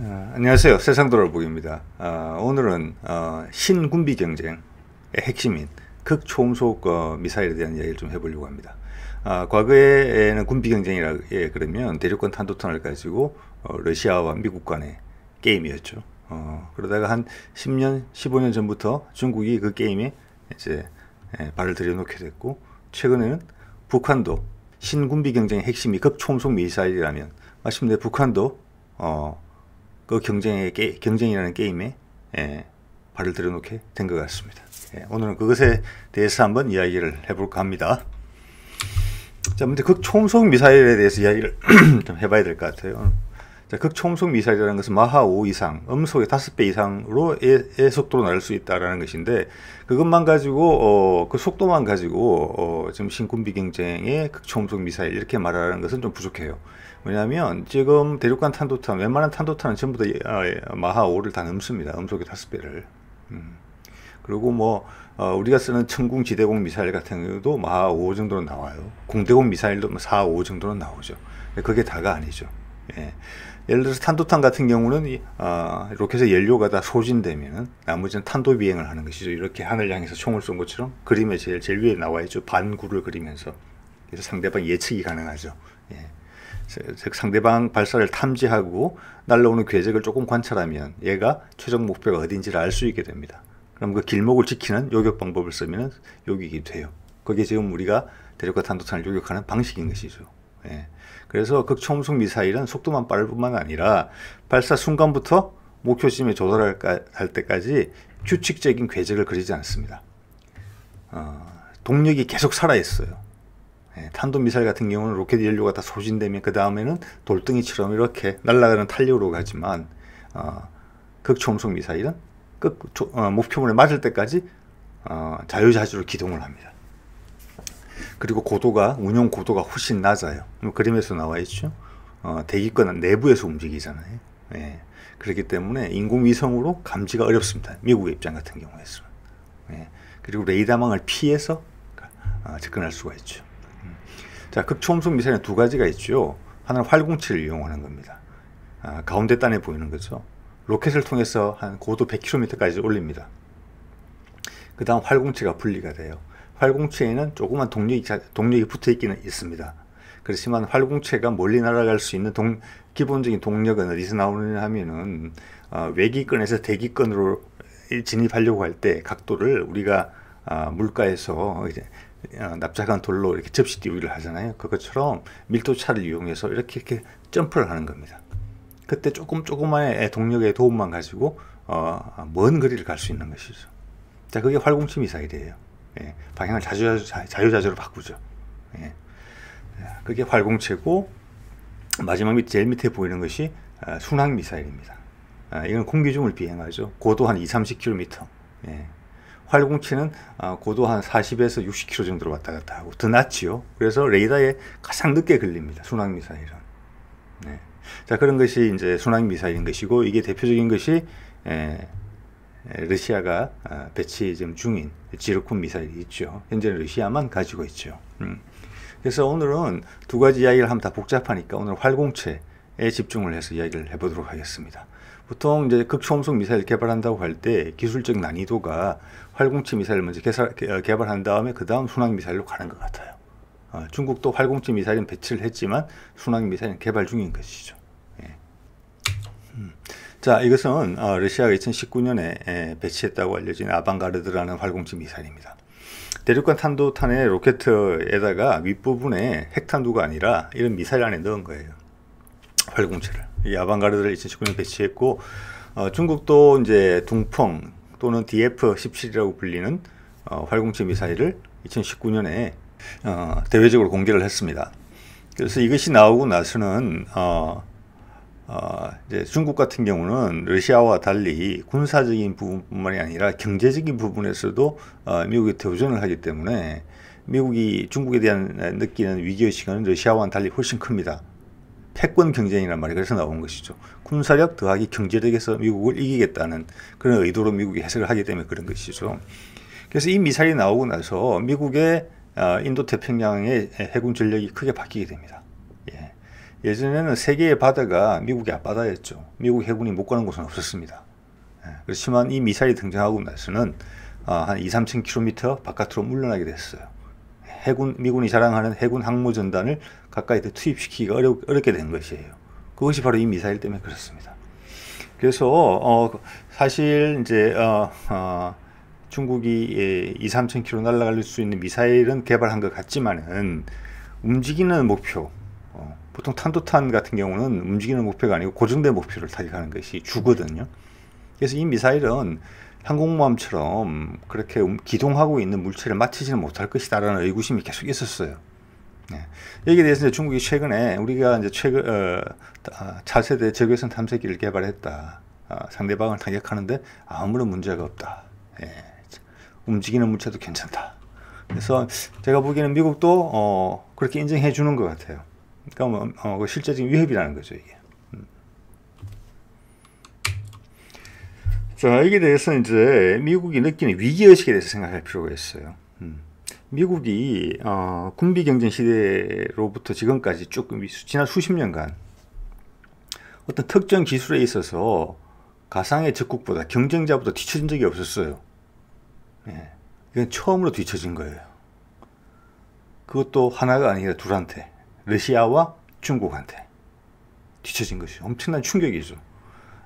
아, 안녕하세요. 세상 돌아보기입니다. 어, 오늘은 어, 신군비 경쟁의 핵심인 극초음속 미사일에 대한 이야기를 좀 해보려고 합니다. 아, 과거에는 군비 경쟁이라 예, 그러면 대륙간 탄도탄을 가지고 어, 러시아와 미국 간의 게임이었죠. 어, 그러다가 한 10년, 15년 전부터 중국이 그 게임에 이제 예, 발을 들여놓게 됐고 최근에는 북한도 신군비 경쟁의 핵심이 극초음속 미사일이라면 마침내 북한도 어, 그 경쟁의 게, 경쟁이라는 게임에 예, 발을 들여놓게 된 것 같습니다. 예, 오늘은 그것에 대해서 한번 이야기를 해볼까 합니다. 자, 먼저 극초음속 미사일에 대해서 이야기를 좀 해봐야 될 것 같아요. 자, 극초음속 미사일이라는 것은 마하 5 이상, 음속의 5배 이상으로 애, 속도로 날 수있다는 것인데 그것만 가지고 어, 그 속도만 가지고 어, 지금 신군비 경쟁의 극초음속 미사일 이렇게 말하는 것은 좀 부족해요. 왜냐면 지금 대륙간 탄도탄, 웬만한 탄도탄은 전부 다 아, 예, 마하 5를 다 넘습니다. 음속의 다섯 배를. 음. 그리고 뭐 어, 우리가 쓰는 천궁 지대공 미사일 같은 경우도 마하 5 정도는 나와요. 공대공 미사일도 4, 뭐 5 정도는 나오죠. 그게 다가 아니죠. 예. 예를 들어서 탄도탄 같은 경우는 이, 렇게 아, 해서 연료가 다 소진되면 은 나머지는 탄도 비행을 하는 것이죠. 이렇게 하늘 향해서 총을 쏜 것처럼 그림에 제일, 제일 위에 나와 있죠. 반구를 그리면서 그래서 상대방 예측이 가능하죠. 예. 즉 상대방 발사를 탐지하고 날라오는 궤적을 조금 관찰하면 얘가 최종 목표가 어딘지를 알 수 있게 됩니다. 그럼 그 길목을 지키는 요격 방법을 쓰면 요격이 돼요. 그게 지금 우리가 대륙과 탄도탄을 요격하는 방식인 것이죠. 예. 그래서 극초음속 미사일은 속도만 빠를 뿐만 아니라 발사 순간부터 목표 지에 조달할 때까지 규칙적인 궤적을 그리지 않습니다. 어, 동력이 계속 살아있어요. 예, 탄도미사일 같은 경우는 로켓 연료가 다 소진되면 그 다음에는 돌덩이처럼 이렇게 날아가는 탄력으로 가지만 어, 극초음속 미사일은 끝 어, 목표물에 맞을 때까지 어, 자유자재로 기동을 합니다. 그리고 고도가 운용 고도가 훨씬 낮아요. 뭐 그림에서 나와 있죠. 어, 대기권 내부에서 움직이잖아요. 예, 그렇기 때문에 인공위성으로 감지가 어렵습니다. 미국 입장 같은 경우에서. 예, 그리고 레이더망을 피해서 어, 접근할 수가 있죠. 자, 극초음속 미사일은 두 가지가 있죠. 하나는 활공체를 이용하는 겁니다. 아, 가운데 단에 보이는 거죠. 로켓을 통해서 한 고도 100km까지 올립니다. 그 다음 활공체가 분리가 돼요. 활공체에는 조그만 동력이, 동력이 붙어 있기는 있습니다. 그렇지만 활공체가 멀리 날아갈 수 있는 동, 기본적인 동력은 어디서 나오느냐 하면은 어, 외기권에서 대기권으로 진입하려고 할 때 각도를 우리가 어, 물가에서 이제 어, 납작한 돌로 이렇게 접시 띄우기를 하잖아요. 그것처럼 밀도차를 이용해서 이렇게 이렇게 점프를 하는 겁니다. 그때 조금 조그마한 동력의 도움만 가지고 어, 먼 거리를 갈 수 있는 것이죠. 자, 그게 활공치 미사일이에요. 예, 방향을 자주, 자유, 자주로 바꾸죠. 예. 그게 활공체고 마지막 밑 제일 밑에 보이는 것이 아, 순항 미사일입니다. 아, 이건 공기 중을 비행하죠. 고도 한 2, 30km. 예. 활공치는 어, 고도 한 40에서 60km 정도로 왔다 갔다 하고 드나치요. 그래서 레이더에 가장 늦게 걸립니다. 순항 미사일은. 네. 자 그런 것이 이제 순항 미사일인 것이고 이게 대표적인 것이 에, 러시아가 아, 배치 지금 중인 지르콘 미사일이 있죠. 현재 러시아만 가지고 있죠. 음. 그래서 오늘은 두 가지 이야기를 하면 다 복잡하니까 오늘 활공체에 집중을 해서 이야기를 해보도록 하겠습니다. 보통 이제 극초음속 미사일 개발한다고 할 때 기술적 난이도가 활공치 미사일 먼저 개설, 어, 개발한 다음에 그 다음 순항 미사일로 가는 것 같아요. 어, 중국도 활공치 미사일은 배치를 했지만 순항 미사일은 개발 중인 것이죠. 예. 음. 자, 이것은 어, 러시아가 2019년에 에, 배치했다고 알려진 아방가르드라는 활공치 미사일입니다. 대륙간 탄도탄의 로켓에다가 윗부분에 핵탄두가 아니라 이런 미사일 안에 넣은 거예요. 활공체를 이 아방가르드를 2019년 배치했고 어, 중국도 이제 둥펑 또는 DF-17이라고 불리는 어, 활공체 미사일을 2019년에 어, 대외적으로 공개를 했습니다. 그래서 이것이 나오고 나서는 어, 어, 이제 중국 같은 경우는 러시아와 달리 군사적인 부분뿐만이 아니라 경제적인 부분에서도 어, 미국이대우전을 하기 때문에 미국이 중국에 대한 느끼는 위기의식은 러시아와는 달리 훨씬 큽니다. 패권 경쟁이란 말이 그래서 나온 것이죠. 군사력 더하기 경제력에서 미국을 이기겠다는 그런 의도로 미국이 해석을 하기 때문에 그런 것이죠. 그래서 이 미사일이 나오고 나서 미국의 아, 인도 태평양의 해군 전력이 크게 바뀌게 됩니다. 예. 예전에는 세계의 바다가 미국의 앞바다였죠. 미국 해군이 못 가는 곳은 없었습니다. 예. 그렇지만 이 미사일이 등장하고 나서는 아, 한 2, 3천 킬로미터 바깥으로 물러나게 됐어요. 해군 미군이 자랑하는 해군 항모 전단을 가까이 투입시키기가 어렵, 어렵게 된 것이에요. 그것이 바로 이 미사일 때문에 그렇습니다. 그래서 어, 사실 이제 어, 어, 중국이 2, 예, 3천 킬로 날아갈 수 있는 미사일은 개발한 것 같지만은 움직이는 목표, 어, 보통 탄도탄 같은 경우는 움직이는 목표가 아니고 고정된 목표를 타격하는 것이 주거든요. 그래서 이 미사일은 항공모함처럼 그렇게 음, 기동하고 있는 물체를 맞히지는 못할 것이다라는 의구심이 계속 있었어요. 네. 여기에 대해서 중국이 최근에 우리가 이제 최근 어, 차세대 적외선 탐색기를 개발했다. 어, 상대방을 타격하는데 아무런 문제가 없다. 예. 움직이는 물체도 괜찮다. 그래서 제가 보기에는 미국도 어, 그렇게 인정해 주는 것 같아요. 그러니까 뭐, 어, 그 실제적인 위협이라는 거죠 이게. 음. 자, 여기에 대해서 이제 미국이 느끼는 위기의식에 대해서 생각할 필요가 있어요. 음. 미국이 어, 군비 경쟁 시대로부터 지금까지 쭉 지난 수십 년간 어떤 특정 기술에 있어서 가상의 적국보다 경쟁자보다 뒤처진 적이 없었어요. 예. 이건 처음으로 뒤처진 거예요. 그것도 하나가 아니라 둘한테 러시아와 중국한테 뒤처진 것이 엄청난 충격이죠.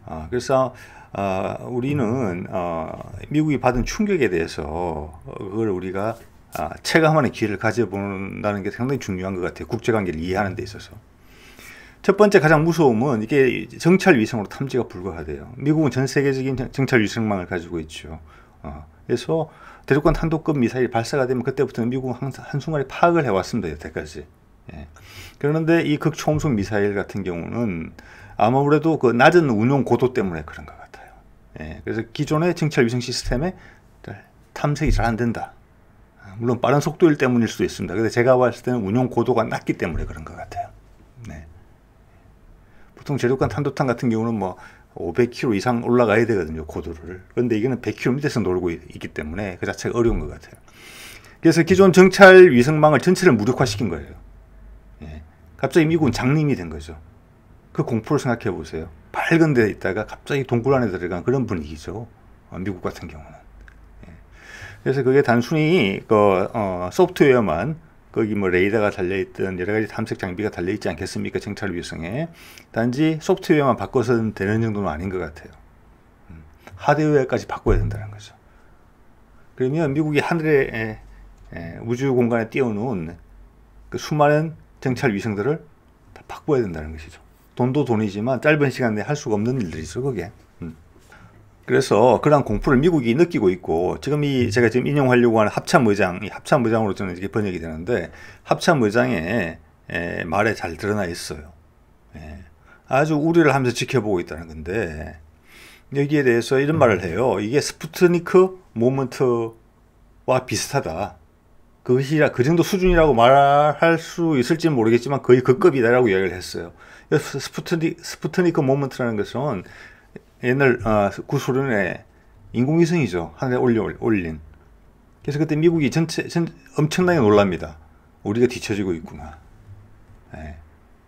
아, 그래서 아, 우리는 어, 미국이 받은 충격에 대해서 그걸 우리가 아, 체감하는 기회를 가져본다는 게 상당히 중요한 것 같아요. 국제관계를 이해하는 데 있어서. 첫 번째 가장 무서움은 이게 정찰 위성으로 탐지가 불가하대요. 미국은 전 세계적인 정찰 위성망을 가지고 있죠. 어, 그래서 대륙간 탄도급 미사일 발사가 되면 그때부터는 미국은 항상 한순간에 파악을 해왔습니다. 여태까지. 예. 그런데 이 극초음속 미사일 같은 경우는 아무래도 그 낮은 운용 고도 때문에 그런 것 같아요. 예. 그래서 기존의 정찰 위성 시스템에 탐색이 잘 안 된다. 물론 빠른 속도일 때문일 수도 있습니다. 근데 제가 봤을 때는 운용 고도가 낮기 때문에 그런 것 같아요. 네. 보통 제조관 탄도탄 같은 경우는 뭐 500km 이상 올라가야 되거든요, 고도를. 그런데 이게는 100km 밑에서 놀고 있기 때문에 그 자체가 어려운 것 같아요. 그래서 기존 정찰 위성망을 전체를 무력화시킨 거예요. 예. 갑자기 미군 장님이 된 거죠. 그 공포를 생각해 보세요. 밝은 데 있다가 갑자기 동굴 안에 들어간 그런 분위기죠. 어, 미국 같은 경우는. 그래서 그게 단순히 그 어, 소프트웨어만 거기 뭐 레이더가 달려있던 여러 가지 탐색 장비가 달려있지 않겠습니까? 정찰 위성에 단지 소프트웨어만 바꿔서 되는 정도는 아닌 것 같아요. 음. 하드웨어까지 바꿔야 된다는 거죠. 그러면 미국이 하늘에 에, 우주 공간에 띄워놓은 그 수많은 정찰 위성들을 다 바꿔야 된다는 것이죠. 돈도 돈이지만 짧은 시간 내에 할 수가 없는 일들이죠, 그게. 그래서 그러한 공포를 미국이 느끼고 있고 지금 이 음. 제가 지금 인용하려고 하는 합참 의장, 합참 의장으로 저는 이렇게 번역이 되는데 합참 의장의 에, 말에 잘 드러나 있어요. 예. 아주 우려를 하면서 지켜보고 있다는 건데 여기에 대해서 이런 음. 말을 해요. 이게 스푸트니크 모먼트와 비슷하다. 그것이라 그 정도 수준이라고 말할 수 있을지는 모르겠지만 거의 그 급이다라고 이야기를 했어요. 스푸트니, 스푸트니크 모먼트라는 것은 옛날 어, 구소련의 그 인공위성이죠. 하늘에 올려 올린. 그래서 그때 미국이 전체 전, 엄청나게 놀랍니다. 우리가 뒤처지고 있구나. 예.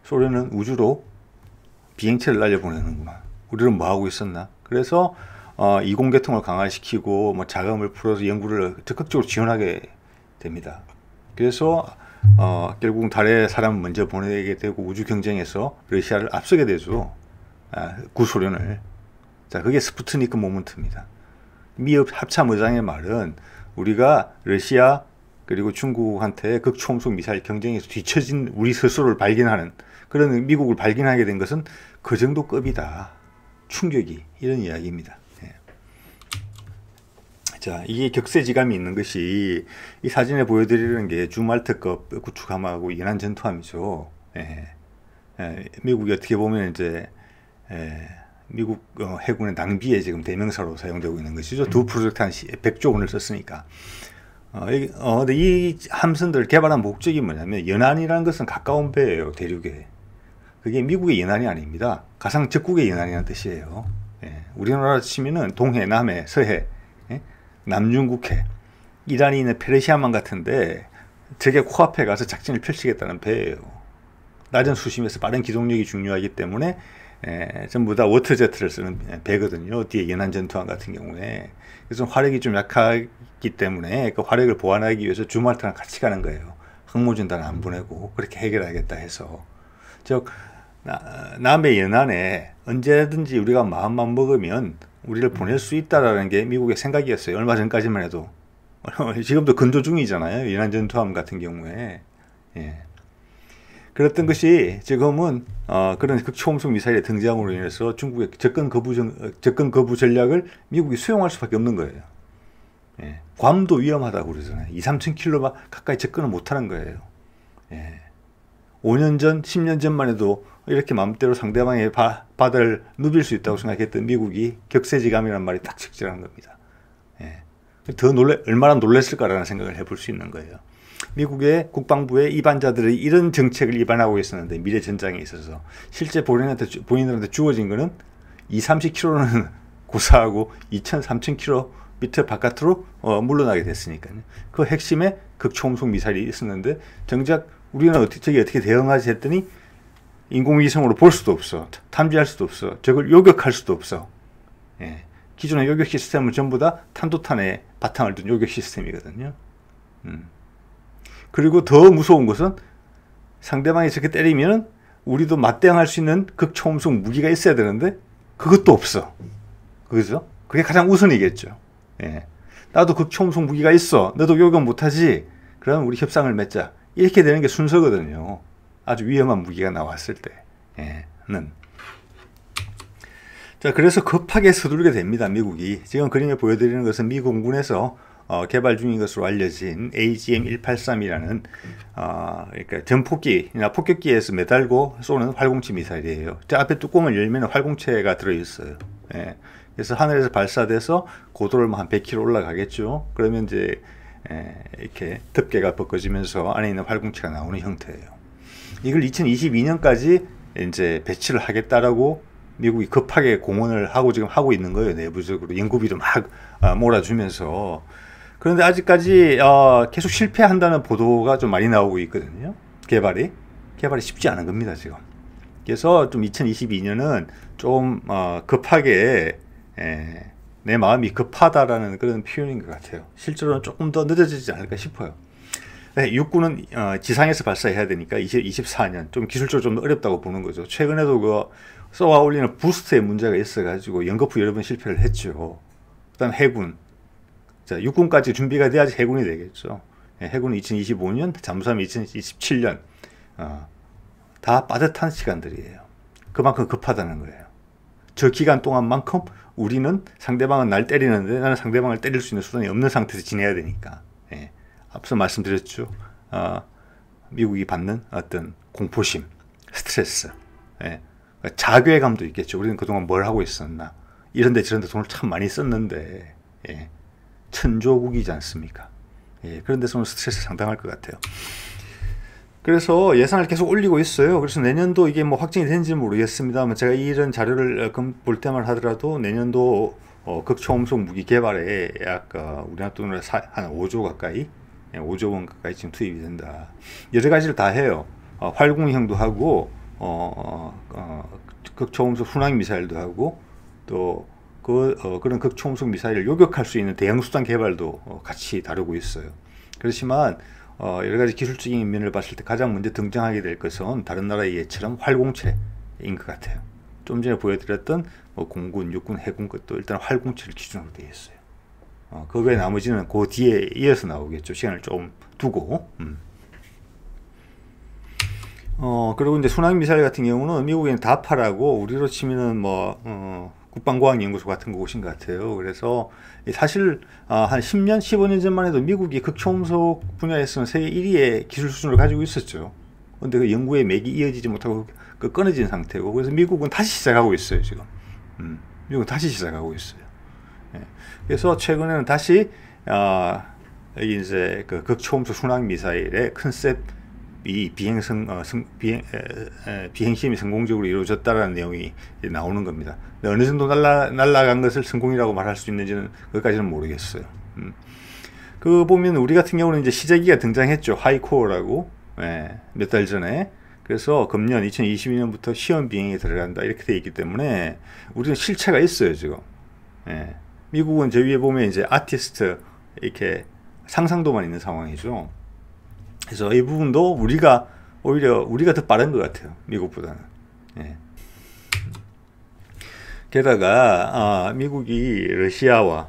소련은 우주로 비행체를 날려보내는구나. 우리는 뭐 하고 있었나? 그래서 어, 이공계통을 강화시키고 뭐 자금을 풀어서 연구를 적극적으로 지원하게 됩니다. 그래서 어, 결국 달에 사람 먼저 보내게 되고 우주 경쟁에서 러시아를 앞서게 되죠. 아, 구소련을. 그 자, 그게 스푸트니크 모먼트입니다. 미 합참 의장의 말은 우리가 러시아 그리고 중국한테 극초음속 미사일 경쟁에서 뒤처진 우리 스스로를 발견하는 그런 미국을 발견하게 된 것은 그 정도 급이다. 충격이 이런 이야기입니다. 예. 자, 이게 격세지감이 있는 것이 이 사진에 보여드리는 게 주말트급 구축함하고 연안 전투함이죠. 예. 예. 미국이 어떻게 보면 이제 예, 미국 어, 해군의 낭비에 지금 대명사로 사용되고 있는 것이죠. 두 음. 프로젝트 한 100조 원을 썼으니까. 어, 이, 어, 이 함선들을 개발한 목적이 뭐냐면 연안이라는 것은 가까운 배예요. 대륙에. 그게 미국의 연안이 아닙니다. 가상 적국의 연안이라는 뜻이에요. 예. 우리나라 치면은 동해, 남해, 서해, 예? 남중국해, 이란이 있는 페르시아만 같은데 적의 코앞에 가서 작전을 펼치겠다는 배예요. 낮은 수심에서 빠른 기동력이 중요하기 때문에 에, 예, 전부 다 워터제트를 쓰는 배거든요. 뒤에 연안 전투함 같은 경우에. 그래서 화력이 좀 약하기 때문에 그 화력을 보완하기 위해서 주말타랑 같이 가는 거예요. 항모전단 안 보내고 그렇게 해결하겠다 해서. 즉, 나, 남해 연안에 언제든지 우리가 마음만 먹으면 우리를 보낼 수있다라게 미국의 생각이었어요. 얼마 전까지만 해도. 지금도 근조 중이잖아요. 연안 전투함 같은 경우에. 예. 그랬던 것이 지금은 어, 그런 극초음속 미사일의 등장으로 인해서 중국의 접근 거부, 전, 어, 접근 거부 전략을 미국이 수용할 수밖에 없는 거예요. 예. 괌도 위험하다고 그러잖아요. 2, 3천 킬로 가까이 접근을 못하는 거예요. 예. 5년 전, 10년 전만 해도 이렇게 마음대로 상대방의 바, 바다를 누빌 수 있다고 생각했던 미국이 격세지감이라는 말이 딱 적절한 겁니다. 예. 더 놀래, 얼마나 놀랬을까라는 생각을 해볼 수 있는 거예요. 미국의 국방부의 이반자들의 이런 정책을 입안하고 있었는데 미래 전장에 있어서 실제 본인한테 본인들한테 주어진 거는 2, 30km는 고사하고 2,000, 3,000km 바깥으로 어, 물러나게 됐으니까요. 그 핵심에 극초음속 미사일이 있었는데 정작 우리는 어떻게 저기 어떻게 대응하지 했더니 인공위성으로 볼 수도 없어, 탐지할 수도 없어, 저걸 요격할 수도 없어. 예. 기존의 요격 시스템은 전부 다 탄도탄에 바탕을 둔 요격 시스템이거든요. 음. 그리고 더 무서운 것은 상대방이 저렇게 때리면 우리도 맞대응할 수 있는 극초음속 무기가 있어야 되는데 그것도 없어. 그죠? 그게 가장 우선이겠죠. 예. 나도 극초음속 무기가 있어. 너도 요격 못하지. 그러면 우리 협상을 맺자. 이렇게 되는 게 순서거든요. 아주 위험한 무기가 나왔을 때는. 예. 자, 그래서 급하게 서두르게 됩니다. 미국이. 지금 그림에 보여드리는 것은 미 공군에서 어, 개발 중인 것으로 알려진 AGM-183이라는 어, 그러니까 전폭기나 폭격기에서 매달고 쏘는 활공치 미사일이에요. 앞에 뚜껑을 열면 활공체가 들어있어요. 예. 그래서 하늘에서 발사돼서 고도를 뭐 한 100km 올라가겠죠. 그러면 이제 예, 이렇게 덮개가 벗겨지면서 안에 있는 활공체가 나오는 형태예요. 이걸 2022년까지 이제 배치를 하겠다라고 미국이 급하게 공언을 하고 지금 하고 있는 거예요. 내부적으로 연구비도 막 아, 몰아주면서 그런데 아직까지 어, 계속 실패한다는 보도가 좀 많이 나오고 있거든요. 개발이 개발이 쉽지 않은 겁니다 지금. 그래서 좀 2022년은 좀 어, 급하게 에, 예, 내 마음이 급하다라는 그런 표현인 것 같아요. 실제로는 조금 더 늦어지지 않을까 싶어요. 네, 육군은 어, 지상에서 발사해야 되니까 20, 24년 좀 기술적으로 좀 어렵다고 보는 거죠. 최근에도 그 쏘아 올리는 부스트에 문제가 있어가지고 연거푸 여러 번 실패를 했죠. 그다음 해군 자, 육군까지 준비가 돼야지 해군이 되겠죠. 예, 해군은 2025년, 잠수함이 2027년. 어, 다 빠듯한 시간들이에요. 그만큼 급하다는 거예요. 저 기간 동안만큼 우리는 상대방은 날 때리는데 나는 상대방을 때릴 수 있는 수단이 없는 상태에서 지내야 되니까. 예, 앞서 말씀드렸죠. 어, 미국이 받는 어떤 공포심, 스트레스, 예, 그러니까 자괴감도 있겠죠. 우리는 그동안 뭘 하고 있었나. 이런데 저런데 돈을 참 많이 썼는데, 예. 천조국이지 않습니까? 예, 그런 데서 오 스트레스 상당할 것 같아요. 그래서 예산을 계속 올리고 있어요. 그래서 내년도 이게 뭐 확정이 되는지 모르겠습니다만 제가 이런 자료를 어, 볼 때만 하더라도 내년도 어, 극초음속 무기 개발에 약 어, 우리나라 돈으로 사, 한 5조 가까이 5조 예, 원 가까이 지금 투입이 된다. 여러 가지를 다 해요. 어, 활공형도 하고 어, 어, 어 극초음속 순항 미사일도 하고 또 그, 어, 그런 극초음속 미사일을 요격할 수 있는 대형 수단 개발도 어, 같이 다루고 있어요. 그렇지만 어, 여러 가지 기술적인 면을 봤을 때 가장 먼저 등장하게 될 것은 다른 나라의 예처럼 활공체인 것 같아요. 좀 전에 보여드렸던 뭐 공군, 육군, 해군 것도 일단 활공체를 기준으로 되어 있어요. 어, 그 외에 나머지는 그 뒤에 이어서 나오겠죠. 시간을 좀 두고. 음. 어, 그리고 이제 순항미사일 같은 경우는 미국에는 다파라고 우리로 치면은 뭐, 어, 국방과학연구소 같은 곳인 것 같아요. 그래서 사실 아, 한 10년, 15년 전만 해도 미국이 극초음속 분야에서는 세계 1위의 기술 수준을 가지고 있었죠. 근데 그 연구의 맥이 이어지지 못하고 그 끊어진 상태고 그래서 미국은 다시 시작하고 있어요 지금 음, 미국은 다시 시작하고 있어요 예. 그래서 최근에는 다시 아, 여기 이제 그 극초음속 순항 미사일의 컨셉 이 비행성 어, 성, 비행, 에, 에, 비행시이 성공적으로 이루어졌다라는 내용이 나오는 겁니다. 어느 정도 날라 날라간 것을 성공이라고 말할 수 있는지는 그것까지는 모르겠어요. 음. 그 보면 우리 같은 경우는 이제 시제기가 등장했죠. 하이코어라고 예, 몇달 전에 그래서 금년 2022년부터 시험 비행에 들어간다 이렇게 돼 있기 때문에 우리는 실체가 있어요 지금. 예. 미국은 제 위에 보면 이제 아티스트 이렇게 상상도만 있는 상황이죠. 그래서 이 부분도 우리가 오히려 우리가 더 빠른 것 같아요. 미국보다는. 예. 게다가 아, 미국이 러시아와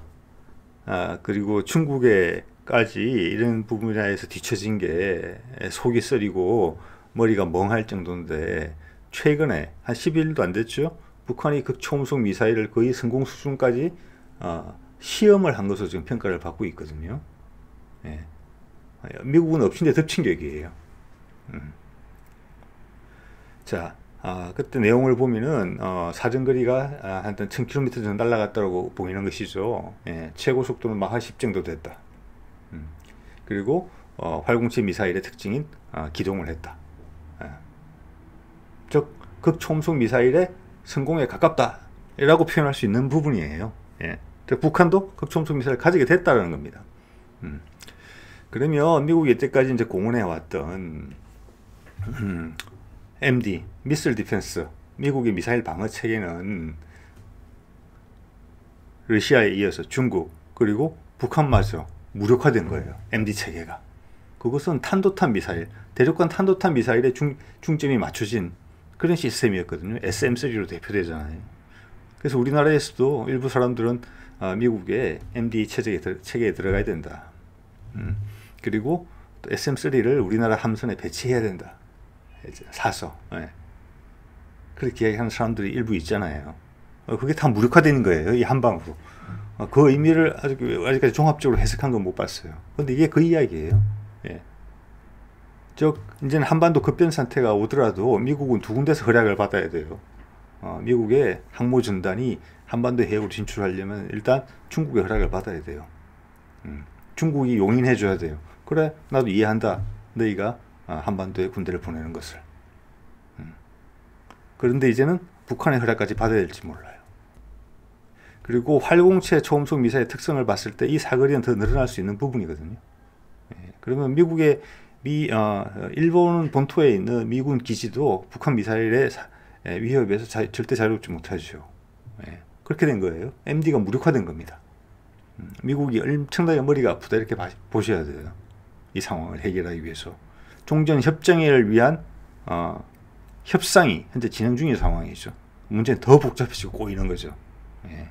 아, 그리고 중국에까지 이런 부분에서 뒤처진 게 속이 쓰리고 머리가 멍할 정도인데 최근에 한 10일도 안 됐죠. 북한이 극초음속 미사일을 거의 성공 수준까지 아, 시험을 한 것으로 지금 평가를 받고 있거든요. 예. 미국은 없인데 덮친 격이에요. 음. 자, 아, 그때 내용을 보면은 어, 사정거리가 아, 한 1000km 정도 날라갔다고 보이는 것이죠. 예, 최고 속도는 마하 10 정도 됐다. 음. 그리고 어, 활공치 미사일의 특징인 어, 기동을 했다. 예. 즉 극초음속 미사일의 성공에 가깝다라고 표현할 수 있는 부분이에요. 예. 북한도 극초음속 미사일을 가지게 됐다는 겁니다. 음. 그러면 미국이 이때까지 이제 공헌해 왔던 MD 음, 미슬 디펜스 미국의 미사일 방어 체계는 러시아에 이어서 중국 그리고 북한마저 무력화된 거예요. MD 체계가. 그것은 탄도탄 미사일, 대륙간 탄도탄 미사일의 중, 중점이 맞춰진 그런 시스템이었거든요. SM3로 대표되잖아요. 그래서 우리나라에서도 일부 사람들은 아, 미국의 MD 체제에, 체계에 들어가야 된다. 음. 그리고 SM3를 우리나라 함선에 배치해야 된다. 사서. 네. 그렇게 이야기하는 사람들이 일부 있잖아요. 어, 그게 다 무력화되는 거예요. 이 한방으로. 어, 그 의미를 아직, 아직까지 종합적으로 해석한 건 못 봤어요. 근데 이게 그 이야기예요. 예. 즉, 이제는 한반도 급변 상태가 오더라도 미국은 두 군데서 허락을 받아야 돼요. 어, 미국의 항모전단이 한반도 해역으로 진출하려면 일단 중국의 허락을 받아야 돼요. 음. 중국이 용인해줘야 돼요. 그래 나도 이해한다 너희가 아, 한반도에 군대를 보내는 것을 음. 그런데 이제는 북한의 허락까지 받아야 될지 몰라요 그리고 활공체 초음속 미사의 특성을 봤을 때 이 사거리는 더 늘어날 수 있는 부분이거든요 예, 그러면 미국의 미, 어, 일본 본토에 있는 미군 기지도 북한 미사일의 사, 예, 위협에서 자, 절대 자유롭지 못하죠 예. 그렇게 된 거예요 MD가 무력화된 겁니다 음, 미국이 엄청나게 머리가 아프다 이렇게 보셔야 돼요. 이 상황을 해결하기 위해서 종전 협정회를 위한 어, 협상이 현재 진행 중인 상황이죠. 문제는 더 복잡해지고 꼬이는 거죠. 예.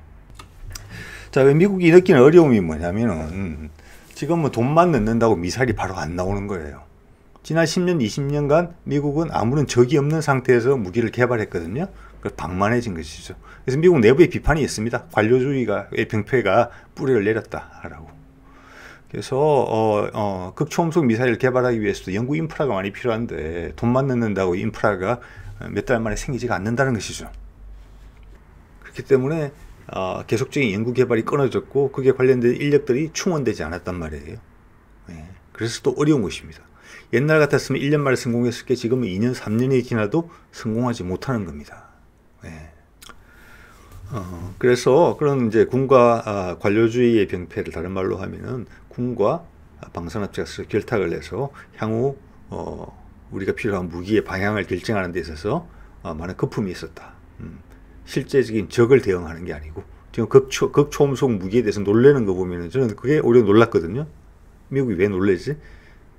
자, 미국이 느끼는 어려움이 뭐냐면은 지금은 뭐 돈만 넣는다고 미사일이 바로 안 나오는 거예요. 지난 10년, 20년간 미국은 아무런 적이 없는 상태에서 무기를 개발했거든요. 그래 방만해진 것이죠. 그래서 미국 내부에 비판이 있습니다. 관료주의가, 병폐가 뿌리를 내렸다라고. 그래서 어, 어, 극초음속 미사일 을 개발하기 위해서도 연구 인프라가 많이 필요한데 돈만 넣는다고 인프라가 몇 달 만에 생기지가 않는다는 것이죠. 그렇기 때문에 어, 계속적인 연구 개발이 끊어졌고 그게 관련된 인력들이 충원되지 않았단 말이에요. 예, 그래서 또 어려운 것입니다. 옛날 같았으면 1년 만에 성공했을 게 지금은 2년, 3년이 지나도 성공하지 못하는 겁니다. 어, 그래서 그런 이제 군과 아, 관료주의의 병폐를 다른 말로 하면은 군과 방산업체가 결탁을 해서 향후 어, 우리가 필요한 무기의 방향을 결정하는 데 있어서 어, 많은 거품이 있었다. 음, 실제적인 적을 대응하는 게 아니고 지금 극초, 극초음속 무기에 대해서 놀래는 거 보면은 저는 그게 오히려 놀랐거든요. 미국이 왜 놀래지?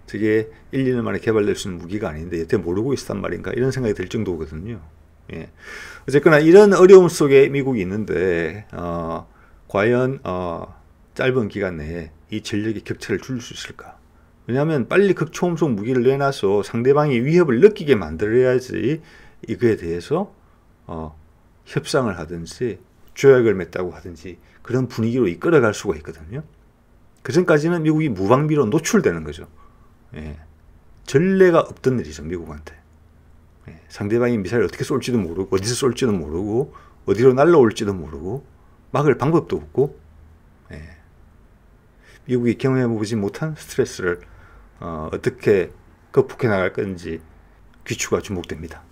저게 1, 2년 만에 개발될 수 있는 무기가 아닌데 여태 모르고 있단 말인가 이런 생각이 들 정도거든요. 예. 어쨌거나 이런 어려움 속에 미국이 있는데 어, 과연 어, 짧은 기간 내에 이 전력의 격차를 줄일 수 있을까? 왜냐하면 빨리 극초음속 무기를 내놔서 상대방이 위협을 느끼게 만들어야지 이거에 대해서 어, 협상을 하든지 조약을 맺다고 하든지 그런 분위기로 이끌어갈 수가 있거든요. 그 전까지는 미국이 무방비로 노출되는 거죠. 예. 전례가 없던 일이죠 미국한테. 예, 상대방이 미사일을 어떻게 쏠지도 모르고 어디서 쏠지도 모르고 어디로 날라올지도 모르고 막을 방법도 없고 예. 미국이 경험해보지 못한 스트레스를 어, 어떻게 극복해 나갈 건지 귀추가 주목됩니다.